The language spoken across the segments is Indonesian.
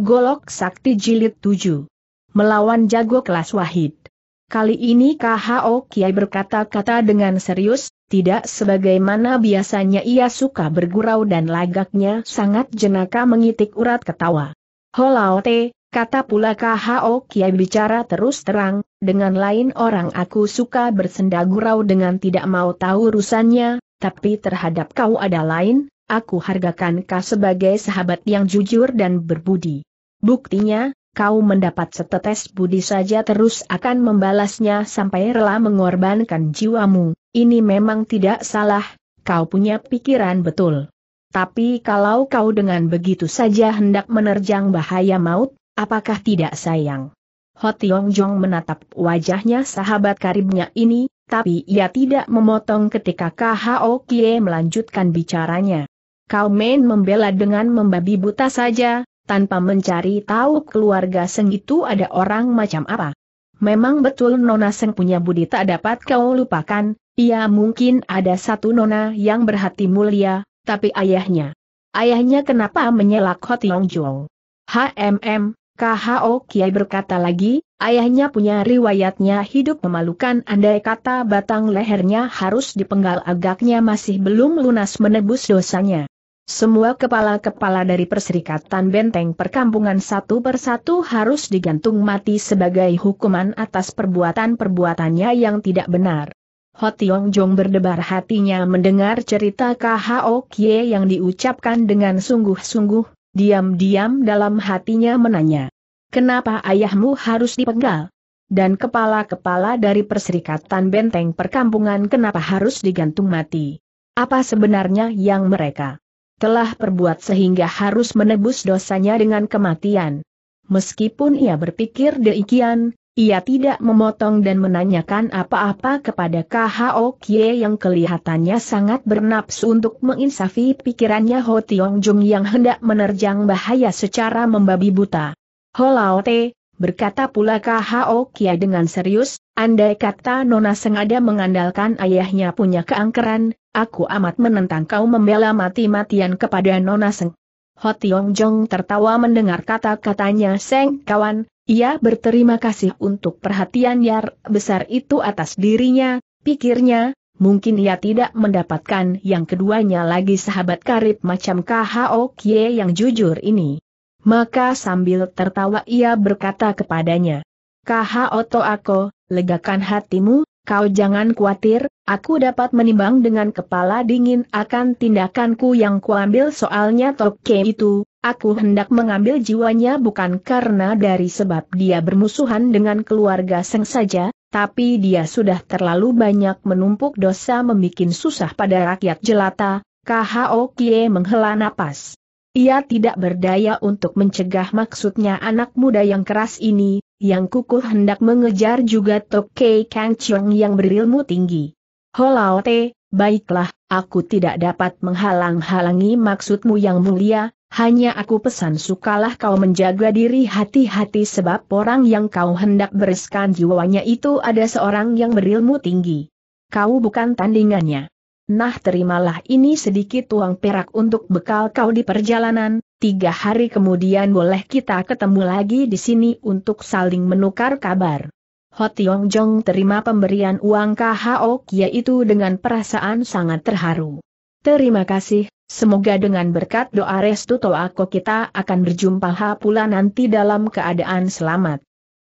Golok Sakti Jilid 7. Melawan jago kelas Wahid. Kali ini KHO Kiai berkata-kata dengan serius, tidak sebagaimana biasanya ia suka bergurau dan lagaknya sangat jenaka mengitik urat ketawa. Holaote, kata pula KHO Kiai bicara terus terang, dengan lain orang aku suka bersenda gurau dengan tidak mau tahu urusannya, tapi terhadap kau ada lain, aku hargakan kau sebagai sahabat yang jujur dan berbudi. Buktinya, kau mendapat setetes budi saja terus akan membalasnya sampai rela mengorbankan jiwamu, ini memang tidak salah, kau punya pikiran betul. Tapi kalau kau dengan begitu saja hendak menerjang bahaya maut, apakah tidak sayang? Hotiong Jong menatap wajahnya sahabat karibnya ini, tapi ia tidak memotong ketika KHO Kie melanjutkan bicaranya. Kau main membela dengan membabi buta saja, tanpa mencari tahu keluarga Seng itu ada orang macam apa. Memang betul Nona Seng punya budi tak dapat kau lupakan, ia mungkin ada satu Nona yang berhati mulia, tapi ayahnya. Ayahnya kenapa menyelak Ho Tiong Jong? HMM, KHO Kiai berkata lagi, ayahnya punya riwayatnya hidup memalukan andai kata batang lehernya harus dipenggal agaknya masih belum lunas menebus dosanya. Semua kepala-kepala dari Perserikatan Benteng Perkampungan satu persatu harus digantung mati sebagai hukuman atas perbuatan-perbuatannya yang tidak benar. Tiong Jong berdebar hatinya mendengar cerita KHO Kie yang diucapkan dengan sungguh-sungguh, diam-diam dalam hatinya menanya. Kenapa ayahmu harus dipenggal? Dan kepala-kepala dari Perserikatan Benteng Perkampungan kenapa harus digantung mati? Apa sebenarnya yang mereka telah perbuat sehingga harus menebus dosanya dengan kematian. Meskipun ia berpikir demikian, ia tidak memotong dan menanyakan apa-apa kepada KHO Kie yang kelihatannya sangat bernapsu untuk menginsafi pikirannya Ho Tiong Jung yang hendak menerjang bahaya secara membabi buta. Ho Lao Te, berkata pula KHO Kia dengan serius, andai kata Nona sengaja mengandalkan ayahnya punya keangkeran, aku amat menentang kau membela mati-matian kepada Nona Seng. Ho Tiong Jong tertawa mendengar kata-katanya Seng kawan, ia berterima kasih untuk perhatian Yar besar itu atas dirinya, pikirnya, mungkin ia tidak mendapatkan yang keduanya lagi sahabat karib macam KHO Kie yang jujur ini. Maka sambil tertawa ia berkata kepadanya, Kaha Oto Ako, legakan hatimu, kau jangan khawatir, aku dapat menimbang dengan kepala dingin akan tindakanku yang kuambil soalnya Tokke itu, aku hendak mengambil jiwanya bukan karena dari sebab dia bermusuhan dengan keluarga Seng saja, tapi dia sudah terlalu banyak menumpuk dosa membuat susah pada rakyat jelata, Kaha Kie menghela napas. Ia tidak berdaya untuk mencegah maksudnya anak muda yang keras ini, yang kukuh hendak mengejar juga Tokei Kang Chiong yang berilmu tinggi. Holaote, baiklah, aku tidak dapat menghalang-halangi maksudmu yang mulia, hanya aku pesan sukalah kau menjaga diri hati-hati sebab orang yang kau hendak bereskan jiwanya itu ada seorang yang berilmu tinggi. Kau bukan tandingannya. Nah terimalah ini sedikit uang perak untuk bekal kau di perjalanan, tiga hari kemudian boleh kita ketemu lagi di sini untuk saling menukar kabar. Ho Tiong Jong terima pemberian uang KHO yaitu dengan perasaan sangat terharu. Terima kasih, semoga dengan berkat doa restu Toako kita akan berjumpa ha pula nanti dalam keadaan selamat.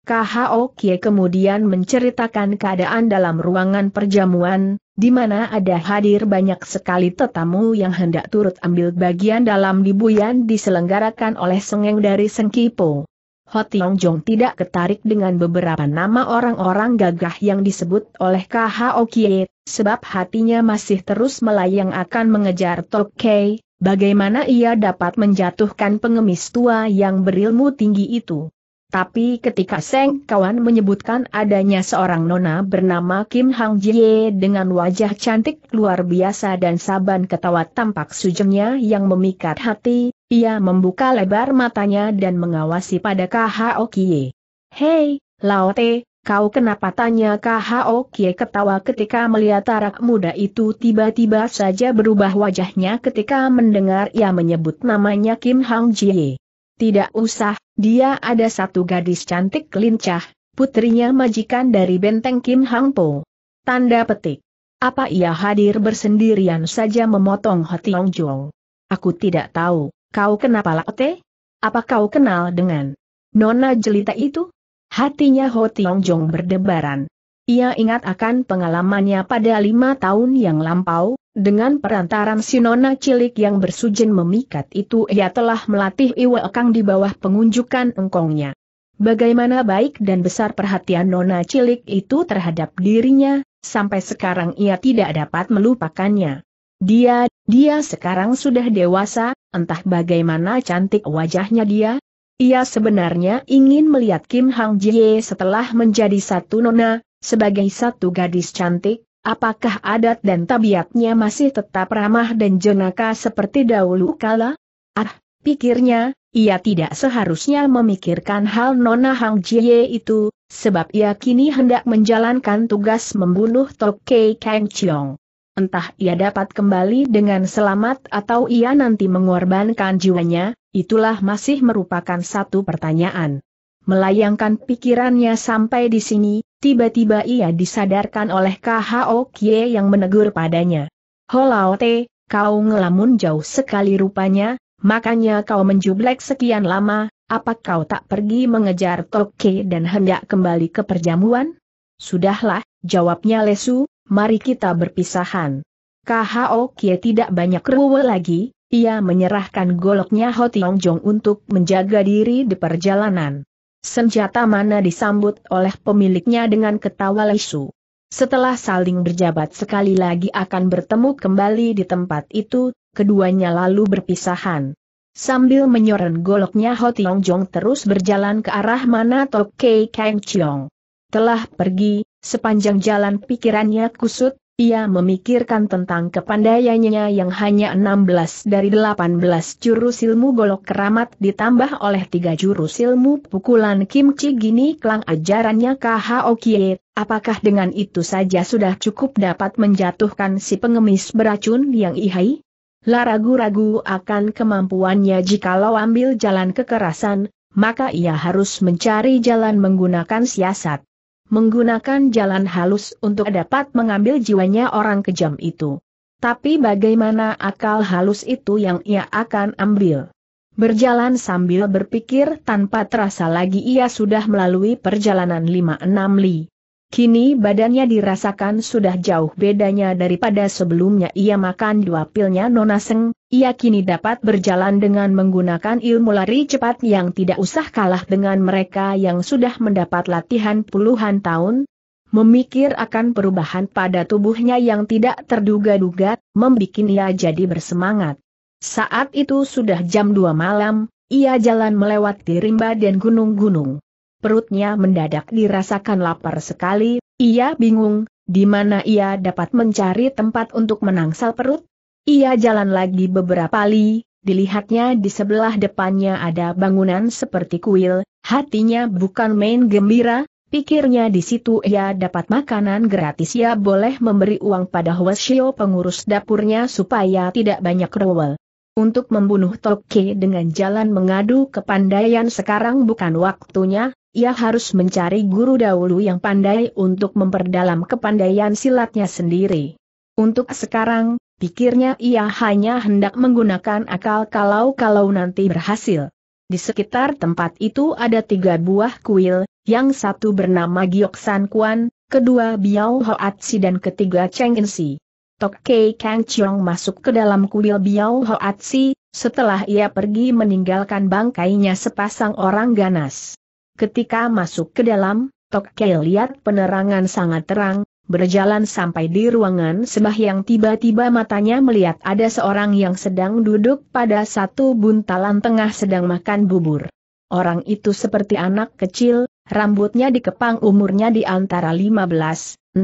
KHO Kie kemudian menceritakan keadaan dalam ruangan perjamuan, di mana ada hadir banyak sekali tetamu yang hendak turut ambil bagian dalam dibuyan diselenggarakan oleh sengeng dari Sengkipo. Hotiong Jong tidak ketarik dengan beberapa nama orang-orang gagah yang disebut oleh KHO Kie, sebab hatinya masih terus melayang akan mengejar Tokei, bagaimana ia dapat menjatuhkan pengemis tua yang berilmu tinggi itu. Tapi ketika Seng Kawan menyebutkan adanya seorang nona bernama Kim Hang Jie dengan wajah cantik luar biasa dan saban ketawa tampak sujengnya yang memikat hati, ia membuka lebar matanya dan mengawasi pada KHO Kie. Hei, Laote, kau kenapa tanya KHO Kie ketawa ketika melihat arak muda itu tiba-tiba saja berubah wajahnya ketika mendengar ia menyebut namanya Kim Hang Jie. Tidak usah, dia ada satu gadis cantik lincah, putrinya majikan dari benteng Kim Hang Po. Tanda petik. Apa ia hadir bersendirian saja memotong hati Ong Jong? Aku tidak tahu, kau kenapa laote? Apa kau kenal dengan Nona Jelita itu? Hatinya Ho Tiong Jong berdebaran. Ia ingat akan pengalamannya pada lima tahun yang lampau, dengan perantaran Sinona cilik yang bersujen memikat itu ia telah melatih Iwa Kang di bawah pengunjukan engkongnya. Bagaimana baik dan besar perhatian Nona cilik itu terhadap dirinya, sampai sekarang ia tidak dapat melupakannya. Dia, dia sekarang sudah dewasa, entah bagaimana cantik wajahnya dia, ia sebenarnya ingin melihat Kim Hang Jie setelah menjadi satu nona, sebagai satu gadis cantik, apakah adat dan tabiatnya masih tetap ramah dan jenaka seperti dahulu kala? Ah, pikirnya, ia tidak seharusnya memikirkan hal Nona Hang Jie itu, sebab ia kini hendak menjalankan tugas membunuh Tokei Kang Chiong. Entah ia dapat kembali dengan selamat atau ia nanti mengorbankan jiwanya, itulah masih merupakan satu pertanyaan. Melayangkan pikirannya sampai di sini, Tiba-tiba ia disadarkan oleh KHO Kie yang menegur padanya. Holaote, kau ngelamun jauh sekali rupanya, makanya kau menjublek sekian lama, apa kau tak pergi mengejar Toke dan hendak kembali ke perjamuan? Sudahlah, jawabnya Lesu, mari kita berpisahan. KHO Kie tidak banyak ruwe lagi, ia menyerahkan goloknya Tiong Jong untuk menjaga diri di perjalanan. Senjata mana disambut oleh pemiliknya dengan ketawa lesu. Setelah saling berjabat sekali lagi akan bertemu kembali di tempat itu, keduanya lalu berpisahan. Sambil menyoren goloknya Ho Tiong Jong terus berjalan ke arah mana Tok Kei Kang Chiong. Telah pergi, sepanjang jalan pikirannya kusut, ia memikirkan tentang kepandaiannya yang hanya 16 dari 18 jurus ilmu golok keramat ditambah oleh tiga jurus ilmu pukulan kimchi gini kelang ajarannya KHO Kie, apakah dengan itu saja sudah cukup dapat menjatuhkan si pengemis beracun yang ihai? Lah ragu-ragu akan kemampuannya jikalau ambil jalan kekerasan, maka ia harus mencari jalan menggunakan siasat menggunakan jalan halus untuk dapat mengambil jiwanya orang kejam itu. Tapi bagaimana akal halus itu yang ia akan ambil? Berjalan sambil berpikir tanpa terasa lagi ia sudah melalui perjalanan 5-6 li. Kini badannya dirasakan sudah jauh bedanya daripada sebelumnya ia makan dua pilnya nonaseng. ia kini dapat berjalan dengan menggunakan ilmu lari cepat yang tidak usah kalah dengan mereka yang sudah mendapat latihan puluhan tahun, memikir akan perubahan pada tubuhnya yang tidak terduga-duga, membuat ia jadi bersemangat. Saat itu sudah jam 2 malam, ia jalan melewati rimba dan gunung-gunung perutnya mendadak dirasakan lapar sekali, ia bingung, di mana ia dapat mencari tempat untuk menangsal perut? Ia jalan lagi beberapa kali. dilihatnya di sebelah depannya ada bangunan seperti kuil, hatinya bukan main gembira, Pikirnya di situ ia dapat makanan gratis ia boleh memberi uang pada Hwasyo pengurus dapurnya supaya tidak banyak rewel. Untuk membunuh Toke dengan jalan mengadu kepandaian sekarang bukan waktunya, ia harus mencari guru dahulu yang pandai untuk memperdalam kepandaian silatnya sendiri. Untuk sekarang, pikirnya ia hanya hendak menggunakan akal kalau-kalau nanti berhasil. Di sekitar tempat itu ada tiga buah kuil, yang satu bernama Giok San Kuan, kedua Biao Hoat Si dan ketiga Cheng In Si. Tok Kei Kang Chiong masuk ke dalam kuil Biao Hoat Si, setelah ia pergi meninggalkan bangkainya sepasang orang ganas. Ketika masuk ke dalam, Tok Kei lihat penerangan sangat terang, berjalan sampai di ruangan sebah yang tiba-tiba matanya melihat ada seorang yang sedang duduk pada satu buntalan tengah sedang makan bubur. Orang itu seperti anak kecil, rambutnya dikepang umurnya di antara 15, 16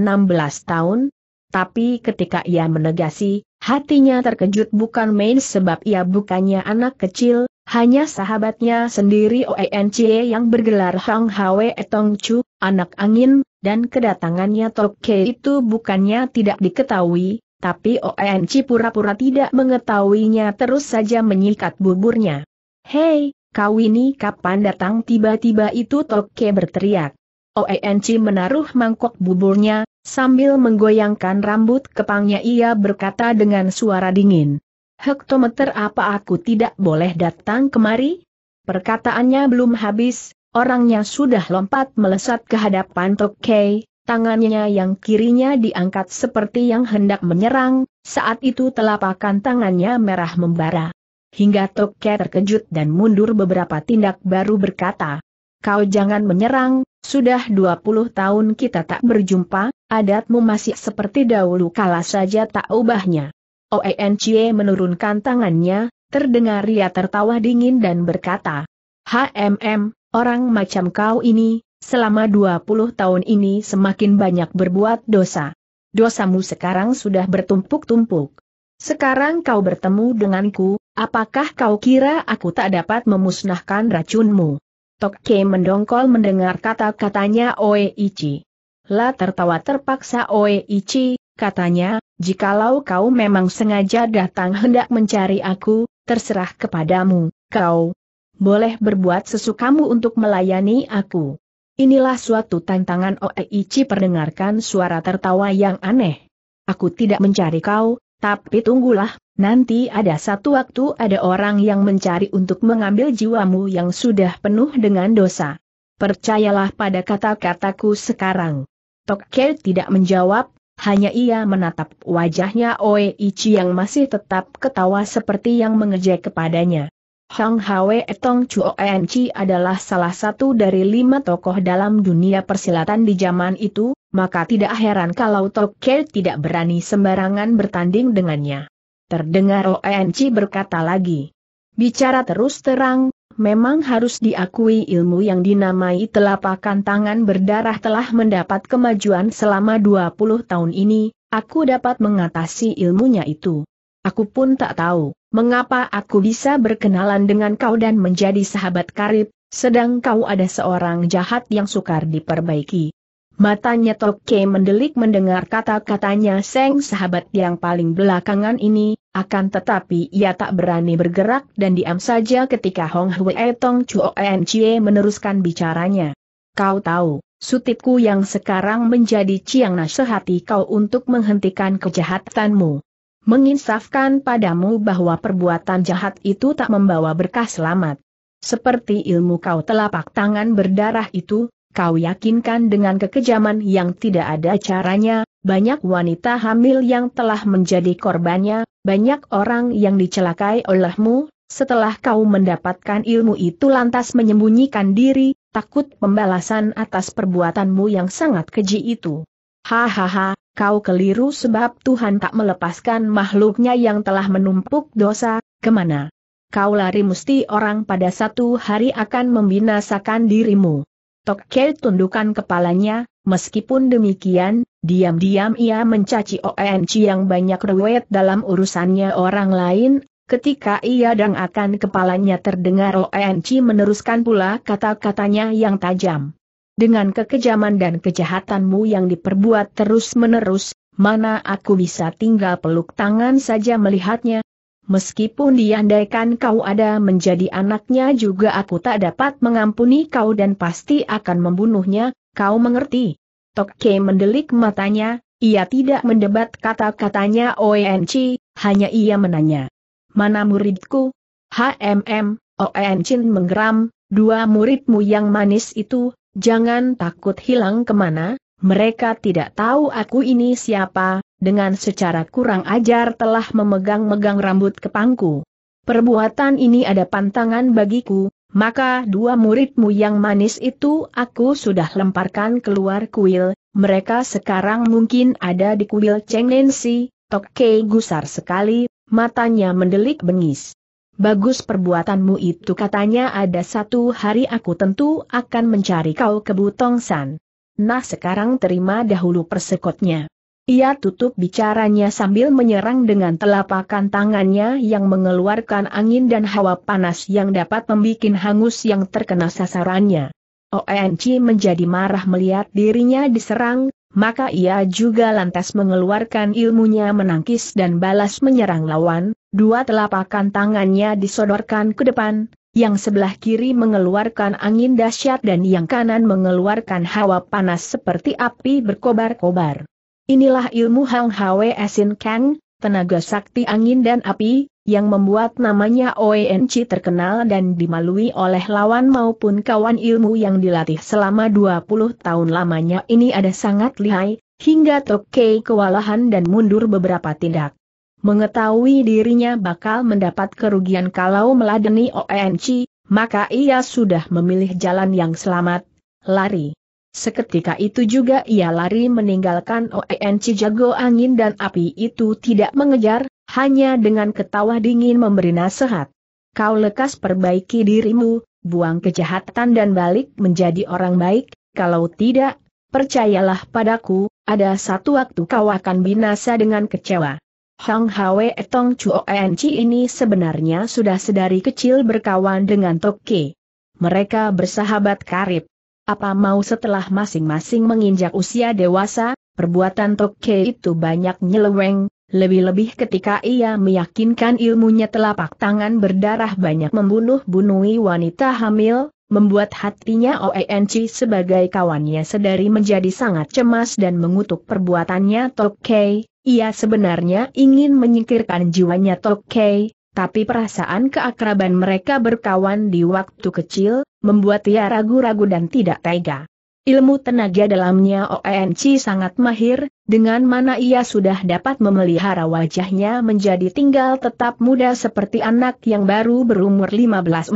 tahun. Tapi ketika ia menegasi, hatinya terkejut bukan main sebab ia bukannya anak kecil, hanya sahabatnya sendiri OENCE e yang bergelar Hang Hwe Tong Chu, anak angin, dan kedatangannya Tokke itu bukannya tidak diketahui, tapi OENC pura-pura tidak mengetahuinya terus saja menyikat buburnya. Hei, kau ini kapan datang tiba-tiba itu Tokke berteriak. OENC menaruh mangkok buburnya, sambil menggoyangkan rambut kepangnya ia berkata dengan suara dingin. Hektometer apa aku tidak boleh datang kemari? Perkataannya belum habis, orangnya sudah lompat melesat ke hadapan Tokei, tangannya yang kirinya diangkat seperti yang hendak menyerang, saat itu telapakan tangannya merah membara. Hingga Tokei terkejut dan mundur beberapa tindak baru berkata, Kau jangan menyerang, sudah 20 tahun kita tak berjumpa, adatmu masih seperti dahulu kala saja tak ubahnya. Oencie menurunkan tangannya, terdengar ia tertawa dingin dan berkata, HMM, orang macam kau ini, selama 20 tahun ini semakin banyak berbuat dosa. Dosamu sekarang sudah bertumpuk-tumpuk. Sekarang kau bertemu denganku, apakah kau kira aku tak dapat memusnahkan racunmu? Tokke mendongkol mendengar kata-katanya Oeichi. La tertawa terpaksa Oeichi, katanya, jikalau kau memang sengaja datang hendak mencari aku, terserah kepadamu, kau boleh berbuat sesukamu untuk melayani aku. Inilah suatu tantangan Oeichi perdengarkan suara tertawa yang aneh. Aku tidak mencari kau, tapi tunggulah, nanti ada satu waktu ada orang yang mencari untuk mengambil jiwamu yang sudah penuh dengan dosa. Percayalah pada kata-kataku sekarang. Tokke tidak menjawab, hanya ia menatap wajahnya Oe Oeichi yang masih tetap ketawa seperti yang mengejek kepadanya. Hang Hwe Tong Chuo Chi adalah salah satu dari lima tokoh dalam dunia persilatan di zaman itu, maka tidak heran kalau Toker tidak berani sembarangan bertanding dengannya. Terdengar Chi berkata lagi. Bicara terus terang, Memang harus diakui ilmu yang dinamai telapakan tangan berdarah telah mendapat kemajuan selama 20 tahun ini, aku dapat mengatasi ilmunya itu. Aku pun tak tahu, mengapa aku bisa berkenalan dengan kau dan menjadi sahabat karib, sedang kau ada seorang jahat yang sukar diperbaiki. Matanya Toke mendelik mendengar kata-katanya Seng sahabat yang paling belakangan ini, akan tetapi ia tak berani bergerak dan diam saja ketika Hong Hui Tong Chuo En Chie meneruskan bicaranya. Kau tahu, sutipku yang sekarang menjadi ciang nasihati kau untuk menghentikan kejahatanmu. Menginsafkan padamu bahwa perbuatan jahat itu tak membawa berkah selamat. Seperti ilmu kau telapak tangan berdarah itu, kau yakinkan dengan kekejaman yang tidak ada caranya, banyak wanita hamil yang telah menjadi korbannya, banyak orang yang dicelakai olehmu, setelah kau mendapatkan ilmu itu lantas menyembunyikan diri, takut pembalasan atas perbuatanmu yang sangat keji itu. Hahaha, kau keliru sebab Tuhan tak melepaskan makhluknya yang telah menumpuk dosa, kemana? Kau lari mesti orang pada satu hari akan membinasakan dirimu. Tokkei tundukkan kepalanya, Meskipun demikian, diam-diam ia mencaci ONC yang banyak rewet dalam urusannya orang lain, ketika ia dan akan kepalanya terdengar ONC meneruskan pula kata-katanya yang tajam. Dengan kekejaman dan kejahatanmu yang diperbuat terus-menerus, mana aku bisa tinggal peluk tangan saja melihatnya? Meskipun diandaikan kau ada menjadi anaknya juga aku tak dapat mengampuni kau dan pasti akan membunuhnya, Kau mengerti? Tok Ke mendelik matanya, ia tidak mendebat kata-katanya ONC, hanya ia menanya. Mana muridku? HMM, ONC oh, menggeram, dua muridmu yang manis itu, jangan takut hilang kemana, mereka tidak tahu aku ini siapa, dengan secara kurang ajar telah memegang-megang rambut kepangku. Perbuatan ini ada pantangan bagiku, maka dua muridmu yang manis itu aku sudah lemparkan keluar kuil, mereka sekarang mungkin ada di kuil Cheng Nensi, Tokkei gusar sekali, matanya mendelik bengis. Bagus perbuatanmu itu katanya ada satu hari aku tentu akan mencari kau ke Butong San. Nah sekarang terima dahulu persekotnya. Ia tutup bicaranya sambil menyerang dengan telapakan tangannya yang mengeluarkan angin dan hawa panas yang dapat membuat hangus yang terkena sasarannya. ONC menjadi marah melihat dirinya diserang, maka ia juga lantas mengeluarkan ilmunya menangkis dan balas menyerang lawan, dua telapakan tangannya disodorkan ke depan, yang sebelah kiri mengeluarkan angin dahsyat dan yang kanan mengeluarkan hawa panas seperti api berkobar-kobar. Inilah ilmu Hang Hwe Sin Kang, tenaga sakti angin dan api, yang membuat namanya O.N.C terkenal dan dimalui oleh lawan maupun kawan ilmu yang dilatih selama 20 tahun lamanya ini ada sangat lihai, hingga Tokei kewalahan dan mundur beberapa tindak. Mengetahui dirinya bakal mendapat kerugian kalau meladeni O.N.C, maka ia sudah memilih jalan yang selamat, lari. Seketika itu juga ia lari meninggalkan OENC jago angin dan api itu tidak mengejar, hanya dengan ketawa dingin memberi nasihat. Kau lekas perbaiki dirimu, buang kejahatan dan balik menjadi orang baik, kalau tidak, percayalah padaku, ada satu waktu kau akan binasa dengan kecewa. Hang Hwe Tong Chu ONC e ini sebenarnya sudah sedari kecil berkawan dengan Tokke. Mereka bersahabat karib. Apa mau setelah masing-masing menginjak usia dewasa, perbuatan Tokke itu banyak nyeleweng, lebih-lebih ketika ia meyakinkan ilmunya telapak tangan berdarah banyak membunuh bunuhi wanita hamil, membuat hatinya OENC sebagai kawannya sedari menjadi sangat cemas dan mengutuk perbuatannya Tokkei, ia sebenarnya ingin menyingkirkan jiwanya Tokkei, tapi perasaan keakraban mereka berkawan di waktu kecil, membuat ia ragu-ragu dan tidak tega. Ilmu tenaga dalamnya ONC e sangat mahir, dengan mana ia sudah dapat memelihara wajahnya menjadi tinggal tetap muda seperti anak yang baru berumur 15-16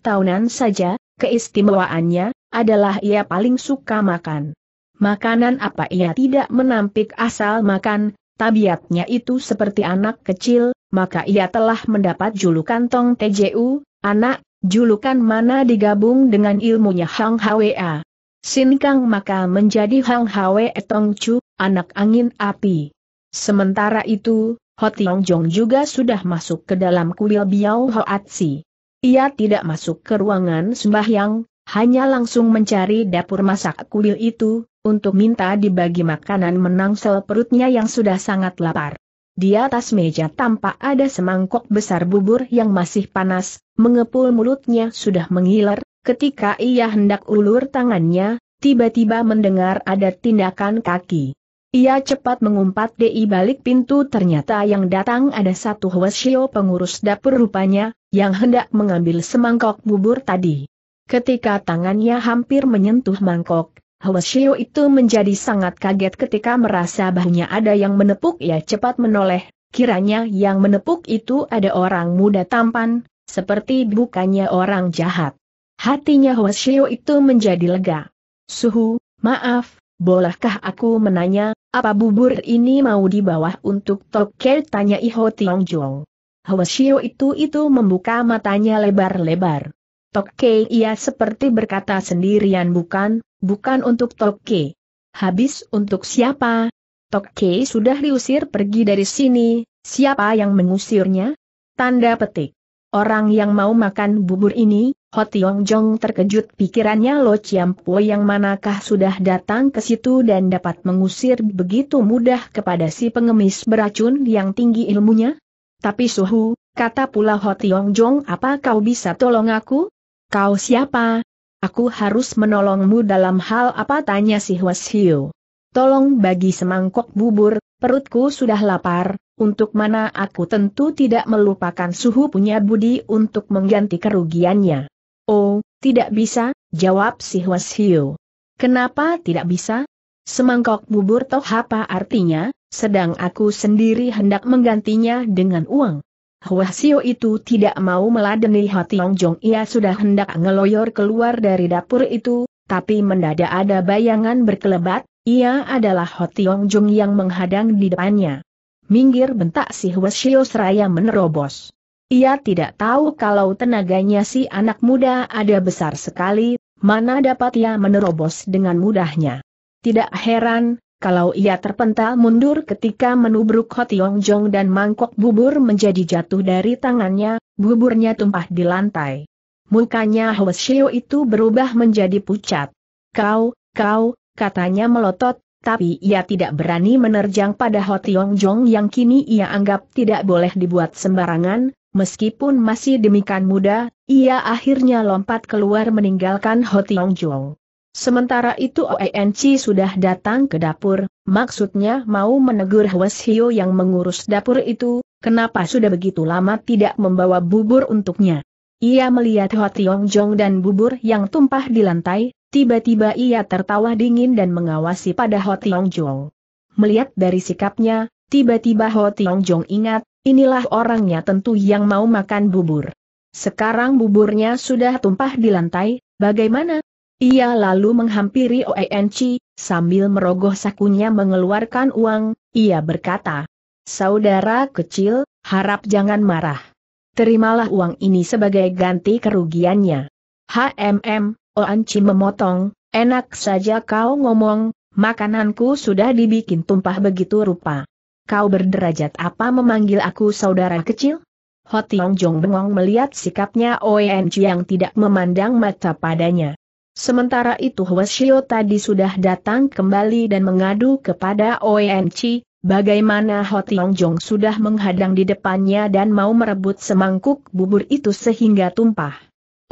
tahunan saja, keistimewaannya adalah ia paling suka makan. Makanan apa ia tidak menampik asal makan, tabiatnya itu seperti anak kecil, maka ia telah mendapat julukan Tong TJU, anak, julukan mana digabung dengan ilmunya Hang Hwa. Sin Kang maka menjadi Hang Hwa Tong Chu, anak angin api. Sementara itu, Tiong Jong juga sudah masuk ke dalam kuil Biao Atsi. Ia tidak masuk ke ruangan sembahyang, hanya langsung mencari dapur masak kuil itu, untuk minta dibagi makanan menangsel perutnya yang sudah sangat lapar. Di atas meja tampak ada semangkok besar bubur yang masih panas, mengepul mulutnya sudah mengiler, ketika ia hendak ulur tangannya, tiba-tiba mendengar ada tindakan kaki. Ia cepat mengumpat di balik pintu ternyata yang datang ada satu Hwasyo pengurus dapur rupanya, yang hendak mengambil semangkok bubur tadi. Ketika tangannya hampir menyentuh mangkok, Hwasyo itu menjadi sangat kaget ketika merasa bahunya ada yang menepuk ia cepat menoleh, kiranya yang menepuk itu ada orang muda tampan, seperti bukannya orang jahat. Hatinya Hwasyo itu menjadi lega. Suhu, maaf, bolehkah aku menanya, apa bubur ini mau dibawa untuk Toker tanya Iho Tiong Jong. Hwasyo itu itu membuka matanya lebar-lebar. Tokke ia seperti berkata sendirian bukan, bukan untuk Tokke. Habis untuk siapa? Tokke sudah diusir pergi dari sini, siapa yang mengusirnya? Tanda petik. Orang yang mau makan bubur ini, Tiong Jong terkejut pikirannya Lo Po yang manakah sudah datang ke situ dan dapat mengusir begitu mudah kepada si pengemis beracun yang tinggi ilmunya? Tapi suhu, kata pula Tiong Jong apa kau bisa tolong aku? Kau siapa? Aku harus menolongmu dalam hal apa tanya si Hiu. Tolong bagi semangkok bubur, perutku sudah lapar, untuk mana aku tentu tidak melupakan suhu punya budi untuk mengganti kerugiannya. Oh, tidak bisa, jawab si Hiu. Kenapa tidak bisa? Semangkok bubur toh apa artinya, sedang aku sendiri hendak menggantinya dengan uang. Huasio itu tidak mau meladeni hati Yongjong ia sudah hendak ngeloyor keluar dari dapur itu, tapi mendadak ada bayangan berkelebat, ia adalah Hoti Yongjong yang menghadang di depannya. Minggir bentak si Huasio seraya menerobos. Ia tidak tahu kalau tenaganya si anak muda ada besar sekali, mana dapat ia menerobos dengan mudahnya. Tidak heran, kalau ia terpental mundur ketika menubruk Hotiong Jong dan mangkok bubur menjadi jatuh dari tangannya, buburnya tumpah di lantai. Mukanya Hwasyo itu berubah menjadi pucat. Kau, kau, katanya melotot, tapi ia tidak berani menerjang pada Hotiong Jong yang kini ia anggap tidak boleh dibuat sembarangan, meskipun masih demikian muda, ia akhirnya lompat keluar meninggalkan Hotiong Jong. Sementara itu ONC sudah datang ke dapur, maksudnya mau menegur Hio yang mengurus dapur itu, kenapa sudah begitu lama tidak membawa bubur untuknya. Ia melihat Hwa Tiong Jong dan bubur yang tumpah di lantai, tiba-tiba ia tertawa dingin dan mengawasi pada Hwa Tiong Jong. Melihat dari sikapnya, tiba-tiba Hwa Tiong Jong ingat, inilah orangnya tentu yang mau makan bubur. Sekarang buburnya sudah tumpah di lantai, bagaimana, ia lalu menghampiri OENC, sambil merogoh sakunya mengeluarkan uang, ia berkata, Saudara kecil, harap jangan marah. Terimalah uang ini sebagai ganti kerugiannya. HMM, Oanci e memotong, enak saja kau ngomong, makananku sudah dibikin tumpah begitu rupa. Kau berderajat apa memanggil aku saudara kecil? Hotiong Jong bengong melihat sikapnya ONC e yang tidak memandang mata padanya. Sementara itu Hwasyo tadi sudah datang kembali dan mengadu kepada ONC, bagaimana Ho Tiong Jong sudah menghadang di depannya dan mau merebut semangkuk bubur itu sehingga tumpah.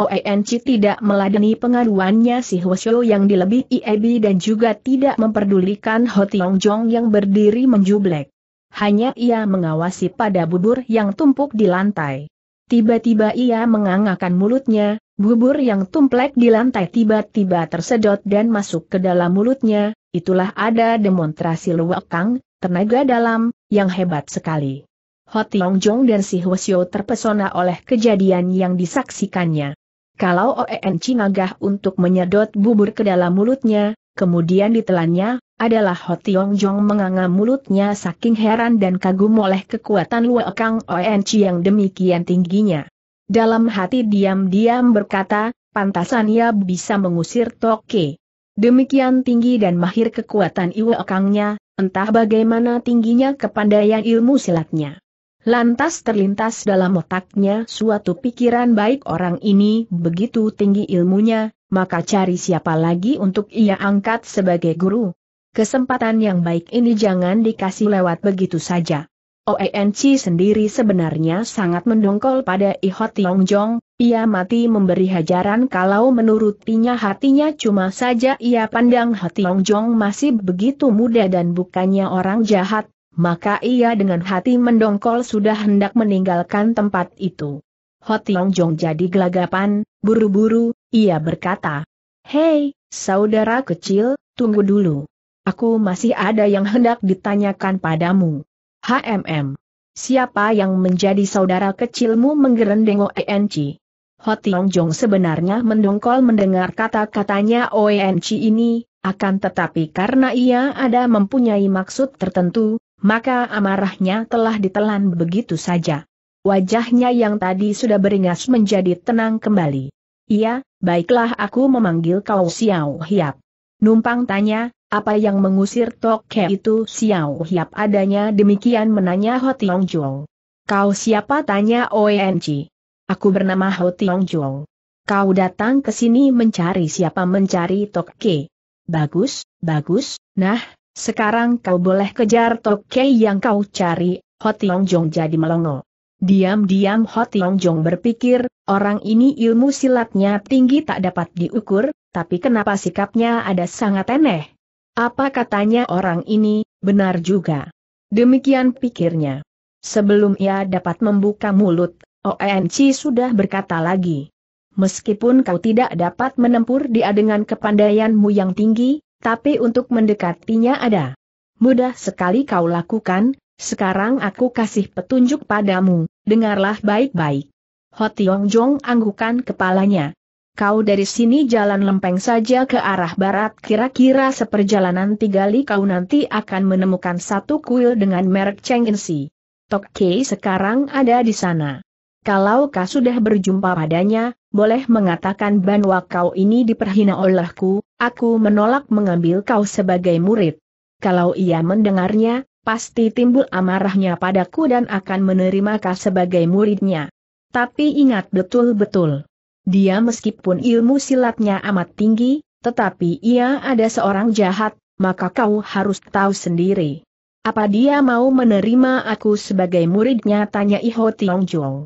OENC tidak meladeni pengaduannya si Hwasyo yang lebih Iebi dan juga tidak memperdulikan Ho Tiong Jong yang berdiri menjublek. Hanya ia mengawasi pada bubur yang tumpuk di lantai. Tiba-tiba ia mengangakan mulutnya, bubur yang tumplek di lantai tiba-tiba tersedot dan masuk ke dalam mulutnya, itulah ada demonstrasi luwakang, tenaga dalam, yang hebat sekali. Ho Tiong Jong dan si Hwasyo terpesona oleh kejadian yang disaksikannya. Kalau Oen Cinagah untuk menyedot bubur ke dalam mulutnya, kemudian ditelannya, adalah Ho Tiong Jong menganga mulutnya saking heran dan kagum oleh kekuatan Luo Kang Chi yang demikian tingginya. Dalam hati diam-diam berkata, pantasan ia bisa mengusir Toke. Demikian tinggi dan mahir kekuatan Iwe Kangnya, entah bagaimana tingginya kepandaian ilmu silatnya. Lantas terlintas dalam otaknya suatu pikiran baik orang ini begitu tinggi ilmunya, maka cari siapa lagi untuk ia angkat sebagai guru kesempatan yang baik ini jangan dikasih lewat begitu saja. OENC sendiri sebenarnya sangat mendongkol pada Iho Tiong ia mati memberi hajaran kalau menurutinya hatinya cuma saja ia pandang Iho Tiong masih begitu muda dan bukannya orang jahat, maka ia dengan hati mendongkol sudah hendak meninggalkan tempat itu. Iho Tiong jadi gelagapan, buru-buru, ia berkata, Hei, saudara kecil, tunggu dulu. Aku masih ada yang hendak ditanyakan padamu. HMM. Siapa yang menjadi saudara kecilmu menggerendeng ONC? E Hotiong Jong sebenarnya mendongkol mendengar kata-katanya ONC e ini, akan tetapi karena ia ada mempunyai maksud tertentu, maka amarahnya telah ditelan begitu saja. Wajahnya yang tadi sudah beringas menjadi tenang kembali. Iya, baiklah aku memanggil kau Xiao Hiap. Numpang tanya, apa yang mengusir toke itu Xiao Hiap adanya demikian menanya Ho Tiong Jong. Kau siapa tanya ONG. Aku bernama Ho Tiong Jong. Kau datang ke sini mencari siapa mencari Tokke. Bagus, bagus, nah, sekarang kau boleh kejar Tokke yang kau cari, Ho Tiong Jong jadi melongo. Diam-diam Ho Tiong Jong berpikir, orang ini ilmu silatnya tinggi tak dapat diukur, tapi kenapa sikapnya ada sangat aneh. Apa katanya orang ini, benar juga. Demikian pikirnya. Sebelum ia dapat membuka mulut, ONC sudah berkata lagi. Meskipun kau tidak dapat menempur dia dengan kepandaianmu yang tinggi, tapi untuk mendekatinya ada. Mudah sekali kau lakukan, sekarang aku kasih petunjuk padamu, dengarlah baik-baik. Ho Tiong Jong anggukan kepalanya, kau dari sini jalan lempeng saja ke arah barat kira-kira seperjalanan tiga li kau nanti akan menemukan satu kuil dengan merek Cheng Insi. Tok Kei sekarang ada di sana. Kalau kau sudah berjumpa padanya, boleh mengatakan bahwa kau ini diperhina olehku, aku menolak mengambil kau sebagai murid. Kalau ia mendengarnya, pasti timbul amarahnya padaku dan akan menerima kau sebagai muridnya. Tapi ingat betul-betul. Dia meskipun ilmu silatnya amat tinggi, tetapi ia ada seorang jahat, maka kau harus tahu sendiri. Apa dia mau menerima aku sebagai muridnya? Tanya Iho Tiong Jong.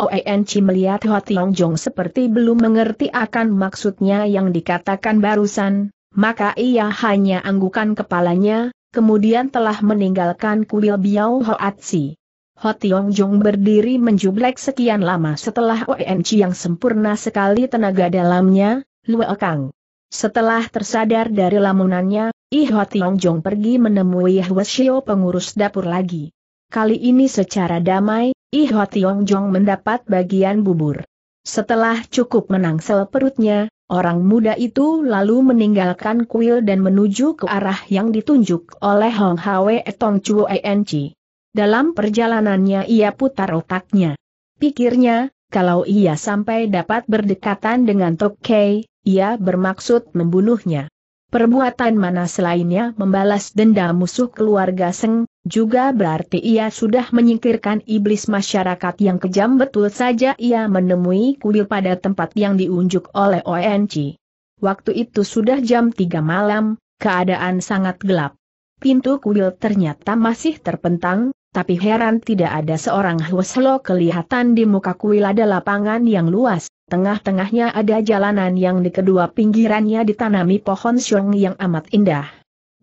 ONC melihat Ho Tiong Jong seperti belum mengerti akan maksudnya yang dikatakan barusan, maka ia hanya anggukan kepalanya, kemudian telah meninggalkan kuil Biao Hoatsi. Ho Tiong Jong berdiri menjublek sekian lama setelah ONC yang sempurna sekali tenaga dalamnya, Luo Kang. Setelah tersadar dari lamunannya, Ih Ho Tiong Jong pergi menemui Hwa Shio pengurus dapur lagi. Kali ini secara damai, Ih Ho Tiong Jong mendapat bagian bubur. Setelah cukup menangsel perutnya, orang muda itu lalu meninggalkan kuil dan menuju ke arah yang ditunjuk oleh Hong Hwe Tong Chuo Enci. Dalam perjalanannya ia putar otaknya. Pikirnya, kalau ia sampai dapat berdekatan dengan Tokkei, ia bermaksud membunuhnya. Perbuatan mana selainnya membalas denda musuh keluarga Seng, juga berarti ia sudah menyingkirkan iblis masyarakat yang kejam betul saja ia menemui kuil pada tempat yang diunjuk oleh ONC. Waktu itu sudah jam 3 malam, keadaan sangat gelap. Pintu kuil ternyata masih terpentang, tapi heran tidak ada seorang Hweslo kelihatan di muka kuil ada lapangan yang luas, tengah-tengahnya ada jalanan yang di kedua pinggirannya ditanami pohon siong yang amat indah.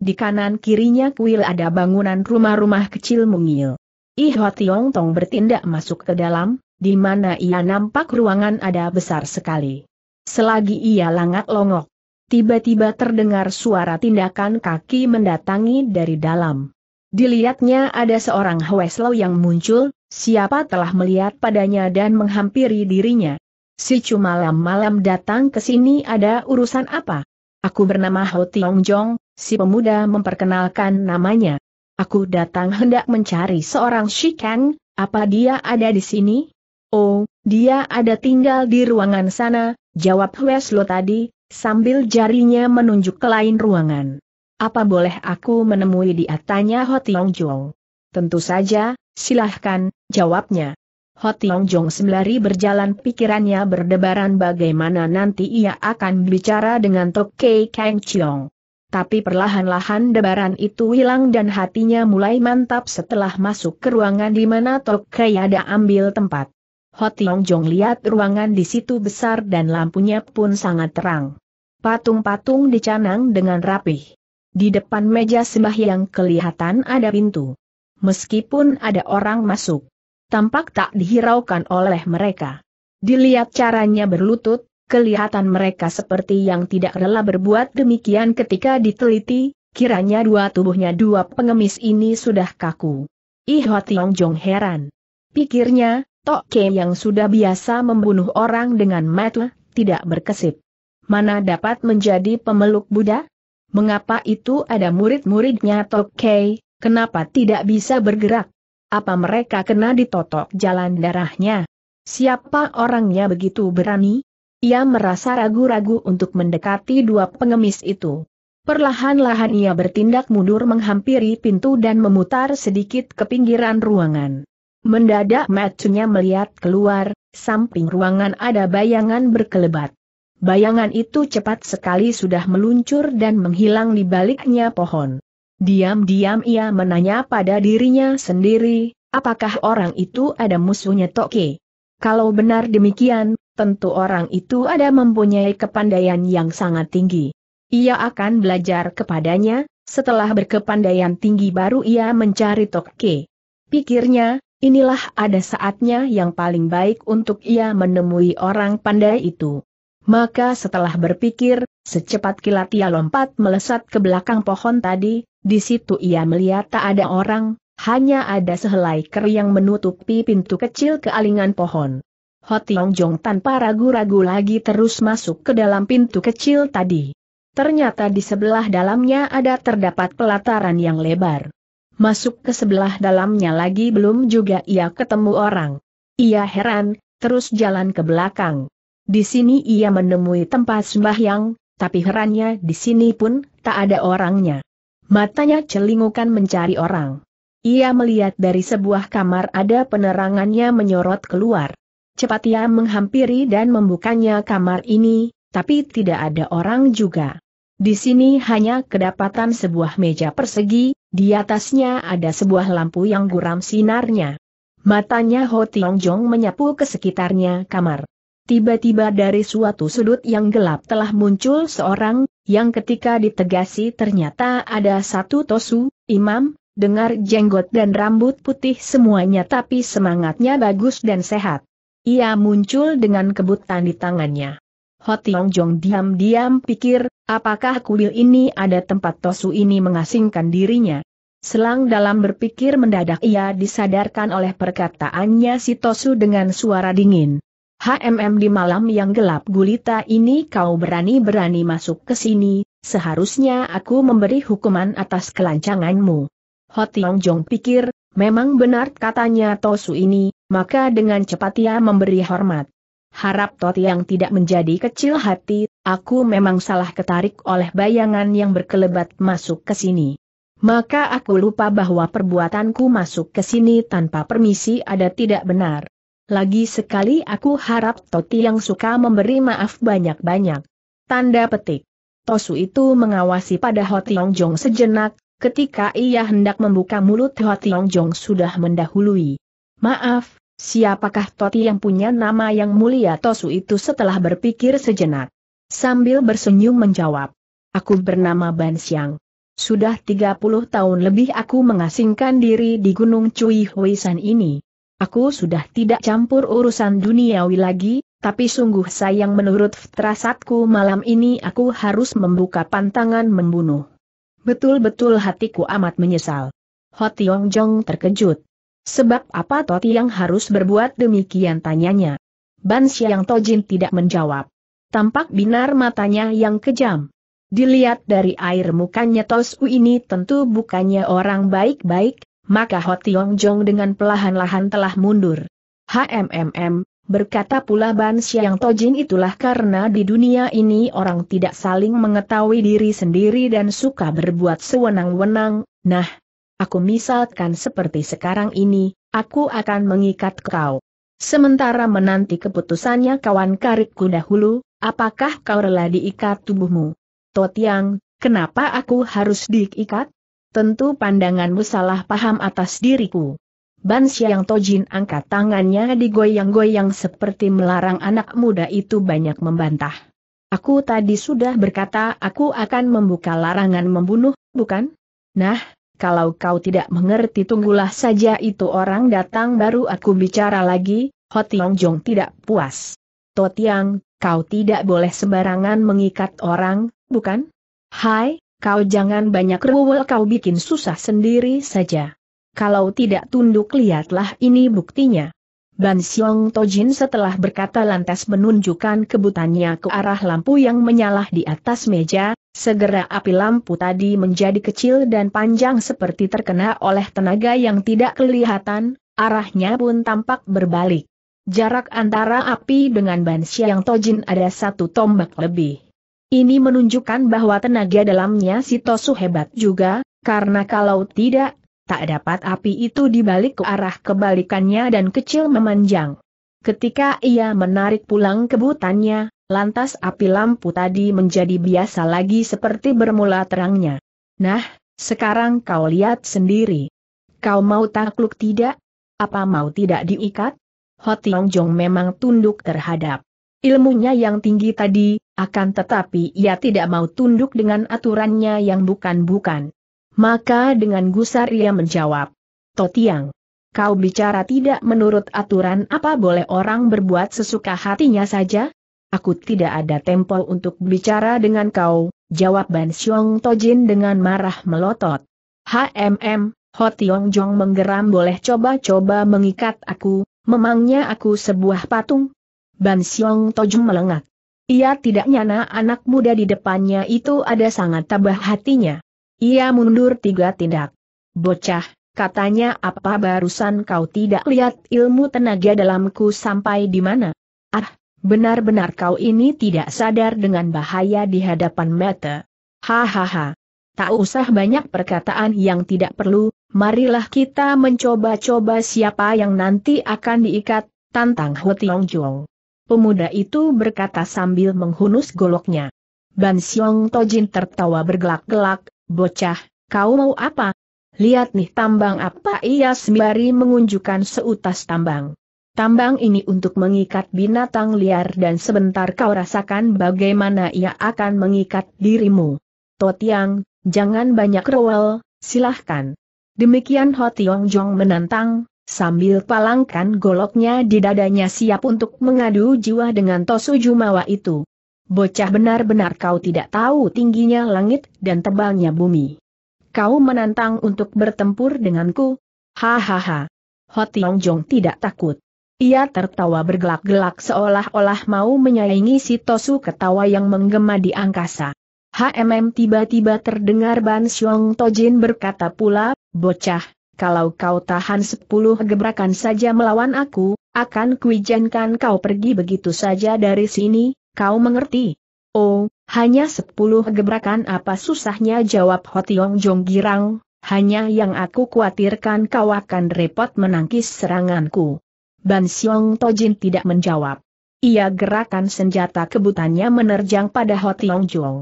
Di kanan kirinya kuil ada bangunan rumah-rumah kecil mungil. Iho Tiong Tong bertindak masuk ke dalam, di mana ia nampak ruangan ada besar sekali. Selagi ia langat longok, tiba-tiba terdengar suara tindakan kaki mendatangi dari dalam. Dilihatnya ada seorang Hweslo yang muncul, siapa telah melihat padanya dan menghampiri dirinya. Si cuma malam-malam datang ke sini ada urusan apa? Aku bernama Ho Tiong Jong, si pemuda memperkenalkan namanya. Aku datang hendak mencari seorang Shikang, apa dia ada di sini? Oh, dia ada tinggal di ruangan sana, jawab Hweslo tadi, sambil jarinya menunjuk ke lain ruangan. Apa boleh aku menemui dia tanya Ho Tiong Jong? Tentu saja, silahkan, jawabnya. Ho Tiong Jong sembari berjalan pikirannya berdebaran bagaimana nanti ia akan bicara dengan Tok Kei Kang Chiong. Tapi perlahan-lahan debaran itu hilang dan hatinya mulai mantap setelah masuk ke ruangan di mana Tok Kei ada ambil tempat. Ho Tiong Jong lihat ruangan di situ besar dan lampunya pun sangat terang. Patung-patung dicanang dengan rapih. Di depan meja sembahyang kelihatan ada pintu. Meskipun ada orang masuk, tampak tak dihiraukan oleh mereka. Dilihat caranya berlutut, kelihatan mereka seperti yang tidak rela berbuat demikian ketika diteliti, kiranya dua tubuhnya dua pengemis ini sudah kaku. Iho Tiong Jong heran. Pikirnya, Tok Ke yang sudah biasa membunuh orang dengan mata, tidak berkesip. Mana dapat menjadi pemeluk Buddha? Mengapa itu ada murid-muridnya Tokkei, kenapa tidak bisa bergerak? Apa mereka kena ditotok jalan darahnya? Siapa orangnya begitu berani? Ia merasa ragu-ragu untuk mendekati dua pengemis itu. Perlahan-lahan ia bertindak mundur menghampiri pintu dan memutar sedikit ke pinggiran ruangan. Mendadak matunya melihat keluar, samping ruangan ada bayangan berkelebat bayangan itu cepat sekali sudah meluncur dan menghilang di baliknya pohon. Diam-diam ia menanya pada dirinya sendiri, apakah orang itu ada musuhnya Toke? Kalau benar demikian, tentu orang itu ada mempunyai kepandaian yang sangat tinggi. Ia akan belajar kepadanya, setelah berkepandaian tinggi baru ia mencari Toke. Pikirnya, inilah ada saatnya yang paling baik untuk ia menemui orang pandai itu. Maka setelah berpikir, secepat kilat ia lompat melesat ke belakang pohon tadi, di situ ia melihat tak ada orang, hanya ada sehelai ker yang menutupi pintu kecil kealingan pohon. Hotiong Jong tanpa ragu-ragu lagi terus masuk ke dalam pintu kecil tadi. Ternyata di sebelah dalamnya ada terdapat pelataran yang lebar. Masuk ke sebelah dalamnya lagi belum juga ia ketemu orang. Ia heran, terus jalan ke belakang. Di sini ia menemui tempat sembahyang, tapi herannya di sini pun tak ada orangnya. Matanya celingukan mencari orang. Ia melihat dari sebuah kamar ada penerangannya menyorot keluar. Cepat ia menghampiri dan membukanya kamar ini, tapi tidak ada orang juga. Di sini hanya kedapatan sebuah meja persegi, di atasnya ada sebuah lampu yang guram sinarnya. Matanya Ho Tiong Jong menyapu ke sekitarnya kamar. Tiba-tiba dari suatu sudut yang gelap telah muncul seorang, yang ketika ditegasi ternyata ada satu tosu, imam, dengar jenggot dan rambut putih semuanya tapi semangatnya bagus dan sehat. Ia muncul dengan kebutan di tangannya. Hotiong Jong diam-diam pikir, apakah kuil ini ada tempat tosu ini mengasingkan dirinya. Selang dalam berpikir mendadak ia disadarkan oleh perkataannya si Tosu dengan suara dingin. HMM di malam yang gelap gulita ini kau berani-berani masuk ke sini, seharusnya aku memberi hukuman atas kelancanganmu. Hotiong Jong pikir, memang benar katanya Tosu ini, maka dengan cepat ia memberi hormat. Harap yang tidak menjadi kecil hati, aku memang salah ketarik oleh bayangan yang berkelebat masuk ke sini. Maka aku lupa bahwa perbuatanku masuk ke sini tanpa permisi ada tidak benar. Lagi sekali aku harap Toti yang suka memberi maaf banyak-banyak. Tanda petik. Tosu itu mengawasi pada Ho Tiong Jong sejenak, ketika ia hendak membuka mulut Ho Tiong Jong sudah mendahului. Maaf, siapakah Toti yang punya nama yang mulia Tosu itu setelah berpikir sejenak. Sambil bersenyum menjawab. Aku bernama Ban Siang. Sudah 30 tahun lebih aku mengasingkan diri di Gunung Cui Huisan ini. Aku sudah tidak campur urusan duniawi lagi, tapi sungguh sayang menurut terasatku malam ini aku harus membuka pantangan membunuh. Betul-betul hatiku amat menyesal. Ho Tiong Jong terkejut. Sebab apa Toti yang harus berbuat demikian tanyanya. Ban Xiang Tojin tidak menjawab. Tampak binar matanya yang kejam. Dilihat dari air mukanya Tosu ini tentu bukannya orang baik-baik, maka Ho Tiong Jong dengan pelahan-lahan telah mundur. HMMM, berkata pula Ban Xiang Tojin itulah karena di dunia ini orang tidak saling mengetahui diri sendiri dan suka berbuat sewenang-wenang, nah, aku misalkan seperti sekarang ini, aku akan mengikat kau. Sementara menanti keputusannya kawan karibku dahulu, apakah kau rela diikat tubuhmu? Totiang, kenapa aku harus diikat? Tentu pandanganmu salah paham atas diriku. Ban Siang Tojin angkat tangannya digoyang-goyang seperti melarang anak muda itu banyak membantah. Aku tadi sudah berkata aku akan membuka larangan membunuh, bukan? Nah, kalau kau tidak mengerti tunggulah saja itu orang datang baru aku bicara lagi, Ho Tiong Jong tidak puas. Totiang, kau tidak boleh sembarangan mengikat orang, bukan? Hai, Kau jangan banyak rewel kau bikin susah sendiri saja. Kalau tidak tunduk lihatlah ini buktinya. Ban Siong Tojin setelah berkata lantas menunjukkan kebutannya ke arah lampu yang menyala di atas meja, segera api lampu tadi menjadi kecil dan panjang seperti terkena oleh tenaga yang tidak kelihatan, arahnya pun tampak berbalik. Jarak antara api dengan Ban Siong Tojin ada satu tombak lebih. Ini menunjukkan bahwa tenaga dalamnya si Tosu hebat juga, karena kalau tidak, tak dapat api itu dibalik ke arah kebalikannya dan kecil memanjang. Ketika ia menarik pulang kebutannya, lantas api lampu tadi menjadi biasa lagi seperti bermula terangnya. Nah, sekarang kau lihat sendiri. Kau mau takluk tidak? Apa mau tidak diikat? Hotiong Jong memang tunduk terhadap ilmunya yang tinggi tadi, akan tetapi ia tidak mau tunduk dengan aturannya yang bukan-bukan. Maka dengan gusar ia menjawab, Totiang, kau bicara tidak menurut aturan apa boleh orang berbuat sesuka hatinya saja? Aku tidak ada tempo untuk bicara dengan kau, jawab Ban Xiong Tojin dengan marah melotot. HMM, Ho Tiong Jong menggeram boleh coba-coba mengikat aku, memangnya aku sebuah patung? Ban Xiong Tojin melengak. Ia tidak nyana anak muda di depannya itu ada sangat tabah hatinya. Ia mundur tiga tindak. Bocah, katanya apa barusan kau tidak lihat ilmu tenaga dalamku sampai di mana? Ah, benar-benar kau ini tidak sadar dengan bahaya di hadapan mata. Hahaha. Tak usah banyak perkataan yang tidak perlu, marilah kita mencoba-coba siapa yang nanti akan diikat, tantang Ho Tiong Jong pemuda itu berkata sambil menghunus goloknya. Ban Siong Tojin tertawa bergelak-gelak, bocah, kau mau apa? Lihat nih tambang apa ia sembari mengunjukkan seutas tambang. Tambang ini untuk mengikat binatang liar dan sebentar kau rasakan bagaimana ia akan mengikat dirimu. Totiang, jangan banyak rewel, silahkan. Demikian Ho Tiong Jong menantang, Sambil palangkan goloknya di dadanya siap untuk mengadu jiwa dengan Tosu Jumawa itu. Bocah benar-benar kau tidak tahu tingginya langit dan tebalnya bumi. Kau menantang untuk bertempur denganku? Hahaha. Hotiong Jong tidak takut. Ia tertawa bergelak-gelak seolah-olah mau menyaingi si Tosu ketawa yang menggema di angkasa. HMM tiba-tiba terdengar Ban Xiong Tojin berkata pula, bocah, kalau kau tahan sepuluh gebrakan saja melawan aku, akan kuijankan kau pergi begitu saja dari sini, kau mengerti? Oh, hanya sepuluh gebrakan apa susahnya jawab Hotiong Jong Girang, hanya yang aku khawatirkan kau akan repot menangkis seranganku. Ban Siong Tojin tidak menjawab. Ia gerakan senjata kebutannya menerjang pada Hotiong Jong.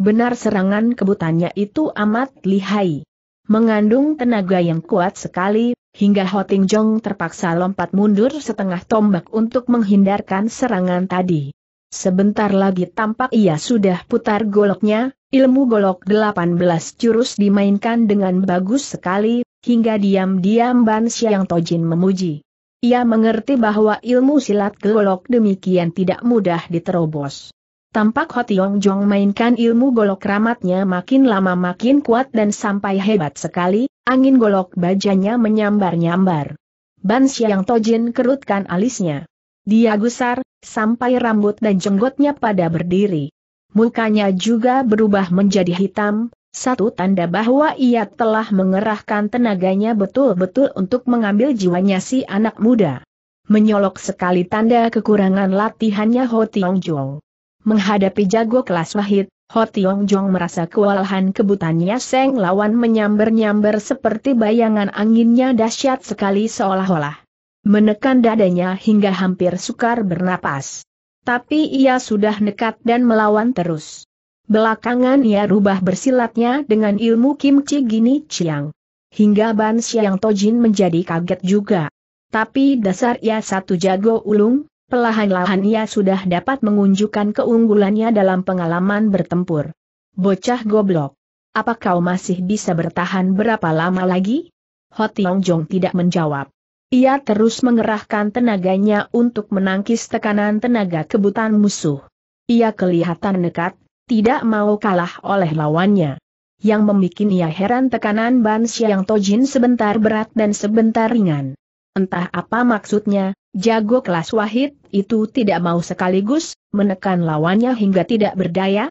Benar serangan kebutannya itu amat lihai mengandung tenaga yang kuat sekali, hingga Hoting Jong terpaksa lompat mundur setengah tombak untuk menghindarkan serangan tadi. Sebentar lagi tampak ia sudah putar goloknya, ilmu golok 18 jurus dimainkan dengan bagus sekali, hingga diam-diam Ban Xiang Tojin memuji. Ia mengerti bahwa ilmu silat golok demikian tidak mudah diterobos. Tampak Hot Yong Jong mainkan ilmu golok ramatnya makin lama makin kuat dan sampai hebat sekali, angin golok bajanya menyambar-nyambar. Ban Xiang Tojin kerutkan alisnya. Dia gusar, sampai rambut dan jenggotnya pada berdiri. Mukanya juga berubah menjadi hitam, satu tanda bahwa ia telah mengerahkan tenaganya betul-betul untuk mengambil jiwanya si anak muda. Menyolok sekali tanda kekurangan latihannya Ho Tiong Jong. Menghadapi jago kelas wahid, Ho Tiong Jong merasa kewalahan kebutannya Seng lawan menyambar nyamber seperti bayangan anginnya dahsyat sekali seolah-olah. Menekan dadanya hingga hampir sukar bernapas. Tapi ia sudah nekat dan melawan terus. Belakangan ia rubah bersilatnya dengan ilmu kimchi gini ciang. Hingga Ban Siang Tojin menjadi kaget juga. Tapi dasar ia satu jago ulung, Pelahan-lahan ia sudah dapat mengunjukkan keunggulannya dalam pengalaman bertempur. Bocah goblok. Apa kau masih bisa bertahan berapa lama lagi? Hotiong Jong tidak menjawab. Ia terus mengerahkan tenaganya untuk menangkis tekanan tenaga kebutan musuh. Ia kelihatan nekat, tidak mau kalah oleh lawannya. Yang membuat ia heran tekanan Ban Xiang Tojin sebentar berat dan sebentar ringan. Entah apa maksudnya, jago kelas wahid, itu tidak mau sekaligus menekan lawannya hingga tidak berdaya?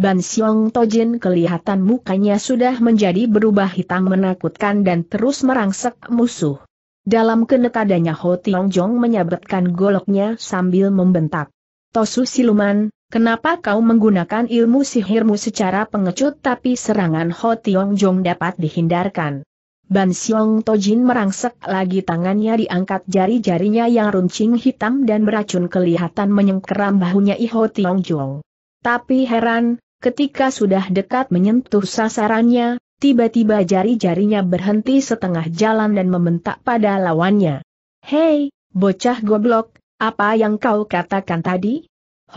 Ban Siong Tojin kelihatan mukanya sudah menjadi berubah hitam menakutkan dan terus merangsek musuh. Dalam kenekadanya Ho Tiong Jong menyabetkan goloknya sambil membentak. Tosu Siluman, Kenapa kau menggunakan ilmu sihirmu secara pengecut tapi serangan Ho Tiong Jong dapat dihindarkan? Ban Siong Tojin merangsek lagi tangannya diangkat jari-jarinya yang runcing hitam dan beracun kelihatan menyengkeram bahunya Iho Tiong Jong. Tapi heran, ketika sudah dekat menyentuh sasarannya, tiba-tiba jari-jarinya berhenti setengah jalan dan membentak pada lawannya. Hei, bocah goblok, apa yang kau katakan tadi?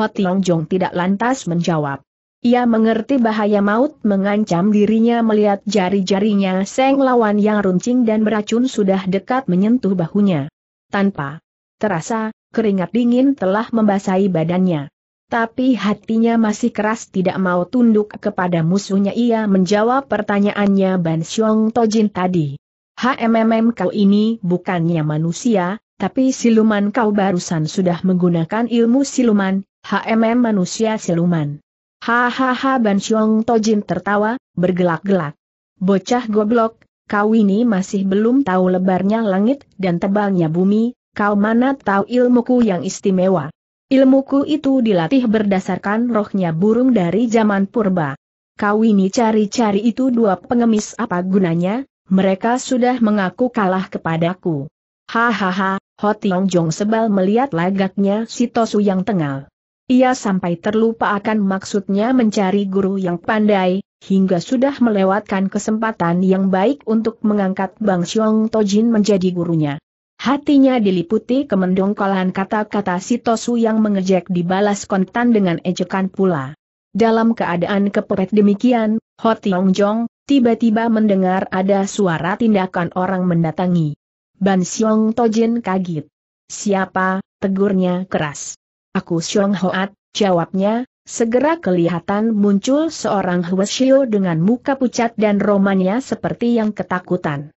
Ho Tiong Jong tidak lantas menjawab. Ia mengerti bahaya maut mengancam dirinya melihat jari-jarinya seng lawan yang runcing dan beracun sudah dekat menyentuh bahunya. Tanpa terasa, keringat dingin telah membasahi badannya. Tapi hatinya masih keras tidak mau tunduk kepada musuhnya ia menjawab pertanyaannya Ban Xiong Tojin tadi. HMMM kau ini bukannya manusia, tapi siluman kau barusan sudah menggunakan ilmu siluman, HMM manusia siluman. Hahaha Ban Xiong Tojin tertawa, bergelak-gelak. Bocah goblok, kau ini masih belum tahu lebarnya langit dan tebalnya bumi, kau mana tahu ilmuku yang istimewa. Ilmuku itu dilatih berdasarkan rohnya burung dari zaman purba. Kau ini cari-cari itu dua pengemis apa gunanya, mereka sudah mengaku kalah kepadaku. Hahaha, Ho Tiong Jong sebal melihat lagaknya si Tosu yang tengal. Ia sampai terlupa akan maksudnya mencari guru yang pandai, hingga sudah melewatkan kesempatan yang baik untuk mengangkat Bang Xiong Tojin menjadi gurunya. Hatinya diliputi kemendongkolan kata-kata Sitosu yang mengejek dibalas kontan dengan ejekan pula. Dalam keadaan kepepet demikian, Ho Tiong Jong, tiba-tiba mendengar ada suara tindakan orang mendatangi. Ban Xiong Tojin kaget. Siapa? Tegurnya keras. Aku Xiong Hoat, jawabnya, segera kelihatan muncul seorang Huesio dengan muka pucat dan romannya seperti yang ketakutan.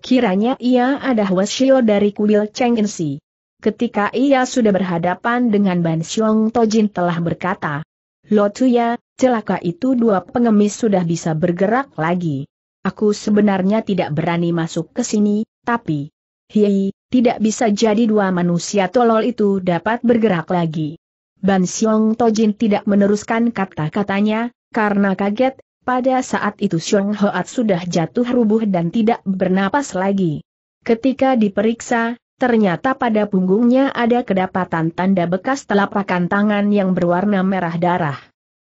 Kiranya ia ada Huesio dari kuil Cheng Si. Ketika ia sudah berhadapan dengan Ban Xiong Tojin telah berkata, Lo Lotuya, celaka itu dua pengemis sudah bisa bergerak lagi. Aku sebenarnya tidak berani masuk ke sini, tapi... Hei, tidak bisa jadi dua manusia tolol itu dapat bergerak lagi. Ban Xiong Tojin tidak meneruskan kata-katanya, karena kaget, pada saat itu Xiong Hoat sudah jatuh rubuh dan tidak bernapas lagi. Ketika diperiksa, ternyata pada punggungnya ada kedapatan tanda bekas telapakan tangan yang berwarna merah darah.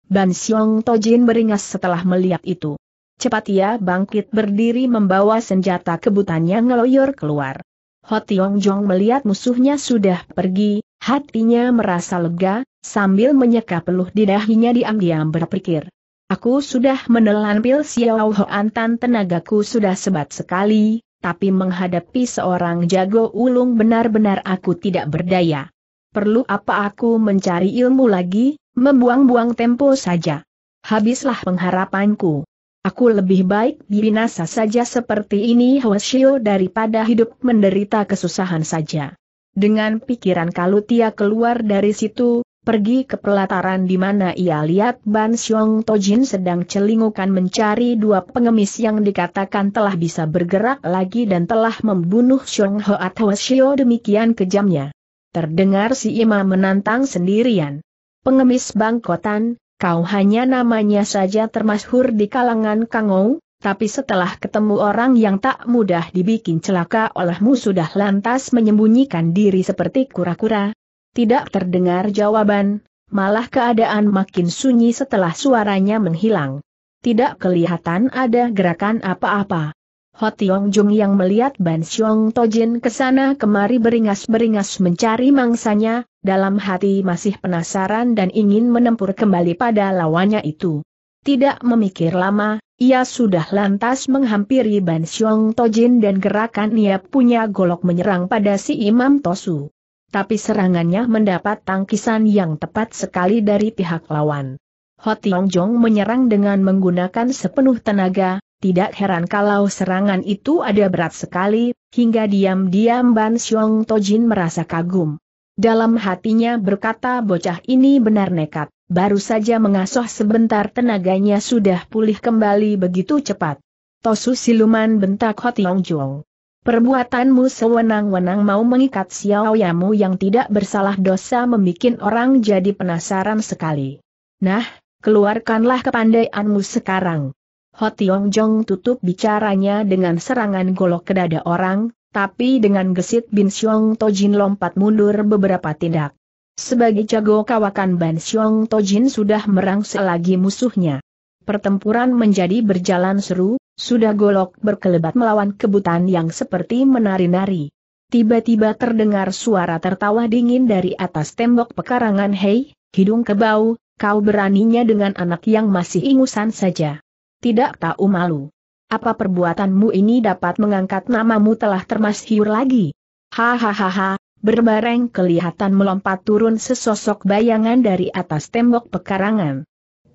Ban Xiong Tojin beringas setelah melihat itu. Cepat ia bangkit berdiri membawa senjata kebutannya ngeloyor keluar. Ho Tiong Jong melihat musuhnya sudah pergi, hatinya merasa lega, sambil menyeka peluh di dahinya diam-diam berpikir. Aku sudah menelan pil Xiao Hoan Antan tenagaku sudah sebat sekali, tapi menghadapi seorang jago ulung benar-benar aku tidak berdaya. Perlu apa aku mencari ilmu lagi, membuang-buang tempo saja. Habislah pengharapanku. Aku lebih baik binasa saja seperti ini Hwasyo daripada hidup menderita kesusahan saja. Dengan pikiran Kalutia keluar dari situ, pergi ke pelataran di mana ia lihat Ban Xiong Tojin sedang celingukan mencari dua pengemis yang dikatakan telah bisa bergerak lagi dan telah membunuh Xiong Ho at Hwasyo demikian kejamnya. Terdengar si Ima menantang sendirian. Pengemis bangkotan, Kau hanya namanya saja termasyhur di kalangan Kangou, tapi setelah ketemu orang yang tak mudah dibikin celaka olehmu sudah lantas menyembunyikan diri seperti kura-kura. Tidak terdengar jawaban, malah keadaan makin sunyi setelah suaranya menghilang. Tidak kelihatan ada gerakan apa-apa. Ho Tiong Jung yang melihat Ban Xiong Tojin ke sana kemari beringas-beringas mencari mangsanya, dalam hati masih penasaran dan ingin menempur kembali pada lawannya itu. Tidak memikir lama, ia sudah lantas menghampiri Ban Xiong Tojin dan gerakan ia punya golok menyerang pada si Imam Tosu. Tapi serangannya mendapat tangkisan yang tepat sekali dari pihak lawan. Ho Tiong menyerang dengan menggunakan sepenuh tenaga, tidak heran kalau serangan itu ada berat sekali, hingga diam-diam Ban Xiong Tojin merasa kagum. Dalam hatinya berkata bocah ini benar nekat, baru saja mengasuh sebentar tenaganya sudah pulih kembali begitu cepat. Tosu siluman bentak Tiong Jong. Perbuatanmu sewenang-wenang mau mengikat Xiao Xiaoyamu yang tidak bersalah dosa membuat orang jadi penasaran sekali. Nah, keluarkanlah kepandaianmu sekarang. Ho Tiong Jong tutup bicaranya dengan serangan golok ke dada orang, tapi dengan gesit Bin Xiong Tojin lompat mundur beberapa tindak. Sebagai jago kawakan Ban Xiong Tojin sudah merangsek lagi musuhnya. Pertempuran menjadi berjalan seru, sudah golok berkelebat melawan kebutan yang seperti menari-nari. Tiba-tiba terdengar suara tertawa dingin dari atas tembok pekarangan Hei, hidung kebau, kau beraninya dengan anak yang masih ingusan saja tidak tahu malu. Apa perbuatanmu ini dapat mengangkat namamu telah termasyhur lagi? Hahaha, berbareng kelihatan melompat turun sesosok bayangan dari atas tembok pekarangan.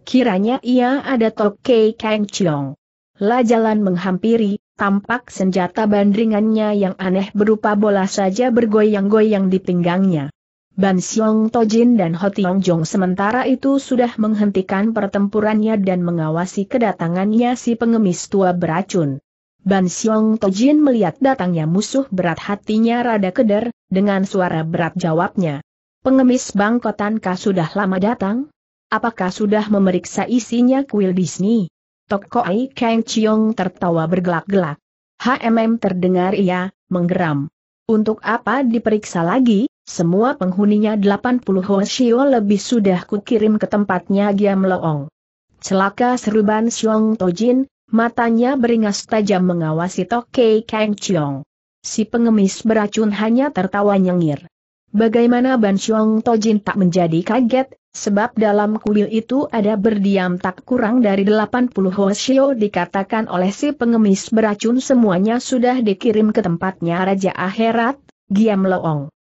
Kiranya ia ada Toke Kang Chiong. La jalan menghampiri, tampak senjata bandringannya yang aneh berupa bola saja bergoyang-goyang di pinggangnya. Ban Xiong Tojin dan Ho Tiong Jong sementara itu sudah menghentikan pertempurannya dan mengawasi kedatangannya si pengemis tua beracun. Ban Xiong Tojin melihat datangnya musuh berat hatinya rada keder, dengan suara berat jawabnya. Pengemis bangkotankah sudah lama datang? Apakah sudah memeriksa isinya kuil Disney? Toko Ai Kang Chiong tertawa bergelak-gelak. HMM terdengar ia, menggeram. Untuk apa diperiksa lagi? Semua penghuninya 80 Hoshio lebih sudah kukirim ke tempatnya Giam Loong. Celaka seruban Xiong Tojin, matanya beringas tajam mengawasi Tokei Kang Chiong. Si pengemis beracun hanya tertawa nyengir. Bagaimana Ban Xiong Tojin tak menjadi kaget, Sebab dalam kuil itu ada berdiam tak kurang dari 80 Hoshio dikatakan oleh si pengemis beracun semuanya sudah dikirim ke tempatnya Raja Akhirat, Giam Loong.